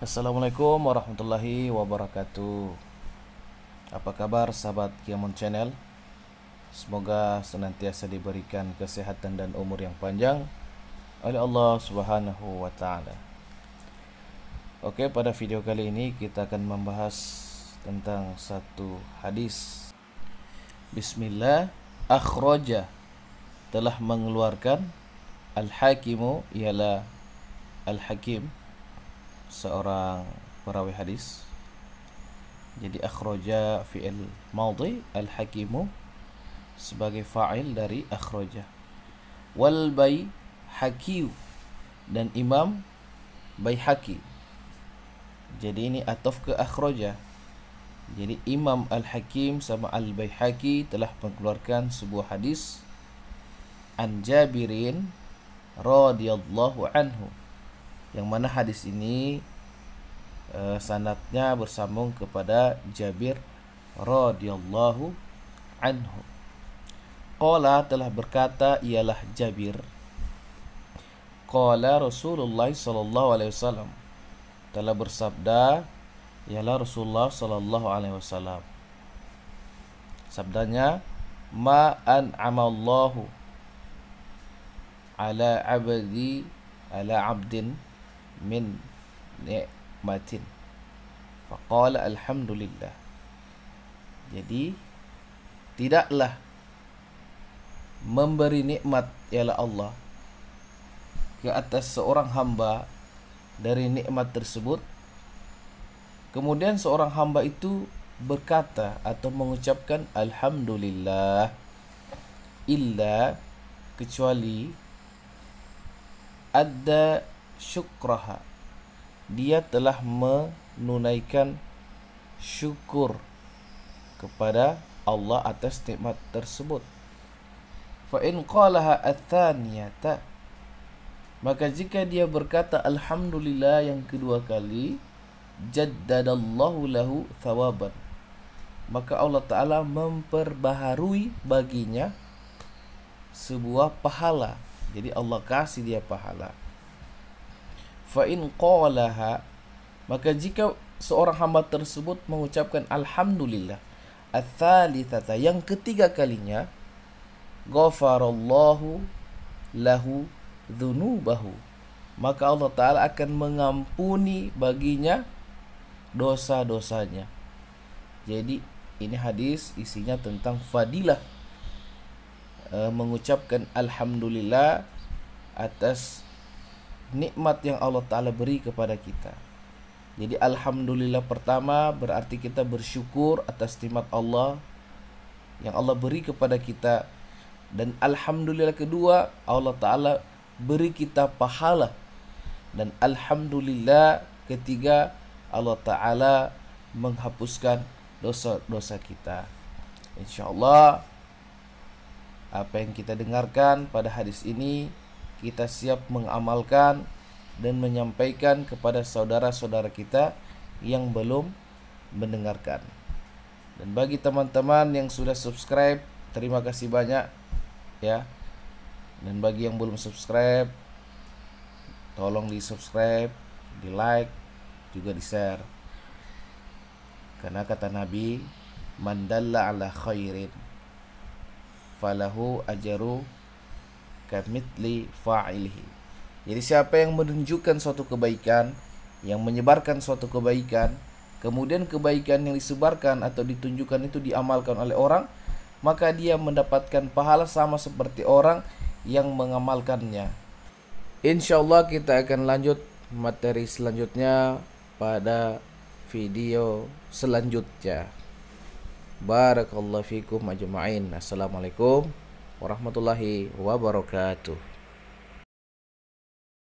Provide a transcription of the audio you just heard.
Assalamualaikum warahmatullahi wabarakatuh Apa kabar sahabat Kiamon Channel Semoga senantiasa diberikan kesehatan dan umur yang panjang Oleh Allah subhanahu wa ta'ala Oke pada video kali ini kita akan membahas tentang satu hadis Bismillah Akhroja telah mengeluarkan Al-Hakimu ialah al Al-Hakim seorang perawi hadis jadi akhraja fi'il madhi al-hakimu sebagai fa'il dari akhraja wal bay hakiu dan imam bai haki jadi ini atof ke akhraja jadi imam al-hakim sama al-bai haki telah mengeluarkan sebuah hadis an jabirin radhiyallahu anhu yang mana hadis ini uh, sanatnya bersambung kepada Jabir radhiyallahu anhu. Qala telah berkata ialah Jabir. Qala Rasulullah sallallahu alaihi wasallam telah bersabda ialah Rasulullah sallallahu alaihi wasallam. Sabdanya ma an'ama Allahu ala 'abdi ala 'abdin min ni'matin faqala alhamdulillah jadi tidaklah memberi nikmat ialah Allah ke atas seorang hamba dari nikmat tersebut kemudian seorang hamba itu berkata atau mengucapkan alhamdulillah illa kecuali ada syukraha dia telah menunaikan syukur kepada Allah atas nikmat tersebut fa in qalaha athaniyata maka jika dia berkata alhamdulillah yang kedua kali jaddadallahu lahu thawaban maka Allah taala memperbaharui baginya sebuah pahala jadi Allah kasih dia pahala fa in qalaha maka jika seorang hamba tersebut mengucapkan alhamdulillah atsalitsata yang ketiga kalinya ghafarallahu lahu dhunubahu maka Allah taala akan mengampuni baginya dosa-dosanya jadi ini hadis isinya tentang fadilah e, mengucapkan alhamdulillah atas nikmat yang Allah Ta'ala beri kepada kita Jadi Alhamdulillah pertama berarti kita bersyukur atas nikmat Allah Yang Allah beri kepada kita Dan Alhamdulillah kedua Allah Ta'ala beri kita pahala Dan Alhamdulillah ketiga Allah Ta'ala menghapuskan dosa-dosa kita InsyaAllah apa yang kita dengarkan pada hadis ini kita siap mengamalkan dan menyampaikan kepada saudara-saudara kita yang belum mendengarkan. Dan bagi teman-teman yang sudah subscribe, terima kasih banyak ya. Dan bagi yang belum subscribe, tolong di-subscribe, di-like, juga di-share. Karena kata Nabi, "Man dalla ala khairin falahu ajaru kamitli fa'ilihi. Jadi siapa yang menunjukkan suatu kebaikan, yang menyebarkan suatu kebaikan, kemudian kebaikan yang disebarkan atau ditunjukkan itu diamalkan oleh orang, maka dia mendapatkan pahala sama seperti orang yang mengamalkannya. Insya Allah kita akan lanjut materi selanjutnya pada video selanjutnya. Barakallahu fikum ajma'in. Assalamualaikum warahmatullahi wabarakatuh.